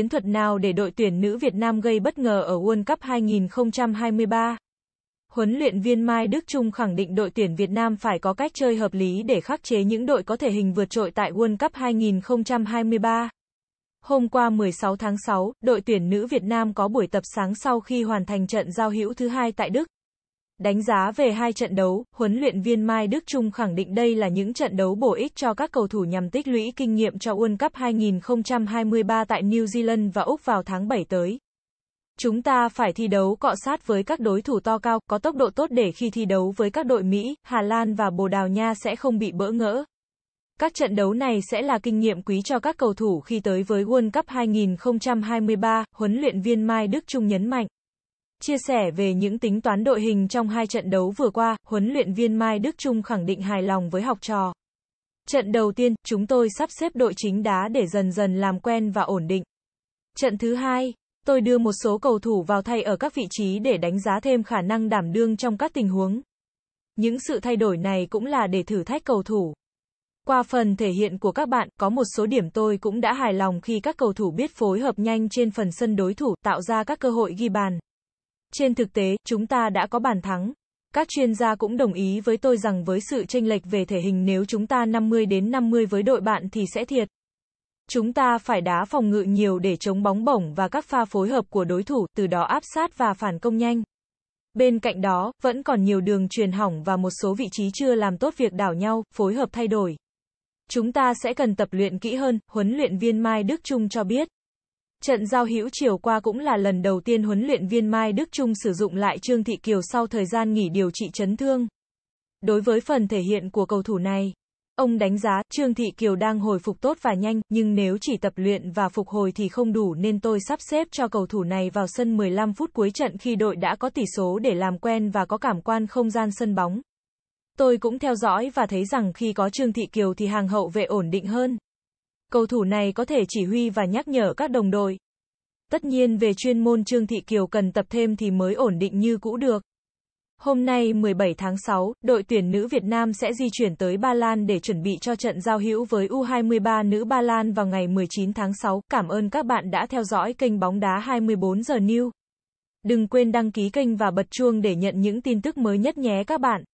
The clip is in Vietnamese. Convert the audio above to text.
chiến thuật nào để đội tuyển nữ Việt Nam gây bất ngờ ở World Cup 2023? Huấn luyện viên Mai Đức Trung khẳng định đội tuyển Việt Nam phải có cách chơi hợp lý để khắc chế những đội có thể hình vượt trội tại World Cup 2023. Hôm qua 16 tháng 6, đội tuyển nữ Việt Nam có buổi tập sáng sau khi hoàn thành trận giao hữu thứ hai tại Đức. Đánh giá về hai trận đấu, huấn luyện viên Mai Đức Trung khẳng định đây là những trận đấu bổ ích cho các cầu thủ nhằm tích lũy kinh nghiệm cho World Cup 2023 tại New Zealand và Úc vào tháng 7 tới. Chúng ta phải thi đấu cọ sát với các đối thủ to cao, có tốc độ tốt để khi thi đấu với các đội Mỹ, Hà Lan và Bồ Đào Nha sẽ không bị bỡ ngỡ. Các trận đấu này sẽ là kinh nghiệm quý cho các cầu thủ khi tới với World Cup 2023, huấn luyện viên Mai Đức Trung nhấn mạnh. Chia sẻ về những tính toán đội hình trong hai trận đấu vừa qua, huấn luyện viên Mai Đức Trung khẳng định hài lòng với học trò. Trận đầu tiên, chúng tôi sắp xếp đội chính đá để dần dần làm quen và ổn định. Trận thứ hai, tôi đưa một số cầu thủ vào thay ở các vị trí để đánh giá thêm khả năng đảm đương trong các tình huống. Những sự thay đổi này cũng là để thử thách cầu thủ. Qua phần thể hiện của các bạn, có một số điểm tôi cũng đã hài lòng khi các cầu thủ biết phối hợp nhanh trên phần sân đối thủ, tạo ra các cơ hội ghi bàn. Trên thực tế, chúng ta đã có bàn thắng. Các chuyên gia cũng đồng ý với tôi rằng với sự chênh lệch về thể hình nếu chúng ta 50 đến 50 với đội bạn thì sẽ thiệt. Chúng ta phải đá phòng ngự nhiều để chống bóng bổng và các pha phối hợp của đối thủ, từ đó áp sát và phản công nhanh. Bên cạnh đó, vẫn còn nhiều đường truyền hỏng và một số vị trí chưa làm tốt việc đảo nhau, phối hợp thay đổi. Chúng ta sẽ cần tập luyện kỹ hơn, huấn luyện viên Mai Đức Trung cho biết. Trận giao hữu chiều qua cũng là lần đầu tiên huấn luyện viên Mai Đức Trung sử dụng lại Trương Thị Kiều sau thời gian nghỉ điều trị chấn thương. Đối với phần thể hiện của cầu thủ này, ông đánh giá Trương Thị Kiều đang hồi phục tốt và nhanh, nhưng nếu chỉ tập luyện và phục hồi thì không đủ nên tôi sắp xếp cho cầu thủ này vào sân 15 phút cuối trận khi đội đã có tỷ số để làm quen và có cảm quan không gian sân bóng. Tôi cũng theo dõi và thấy rằng khi có Trương Thị Kiều thì hàng hậu vệ ổn định hơn. Cầu thủ này có thể chỉ huy và nhắc nhở các đồng đội. Tất nhiên về chuyên môn Trương Thị Kiều cần tập thêm thì mới ổn định như cũ được. Hôm nay 17 tháng 6, đội tuyển nữ Việt Nam sẽ di chuyển tới Ba Lan để chuẩn bị cho trận giao hữu với U23 nữ Ba Lan vào ngày 19 tháng 6. Cảm ơn các bạn đã theo dõi kênh bóng đá 24 giờ New. Đừng quên đăng ký kênh và bật chuông để nhận những tin tức mới nhất nhé các bạn.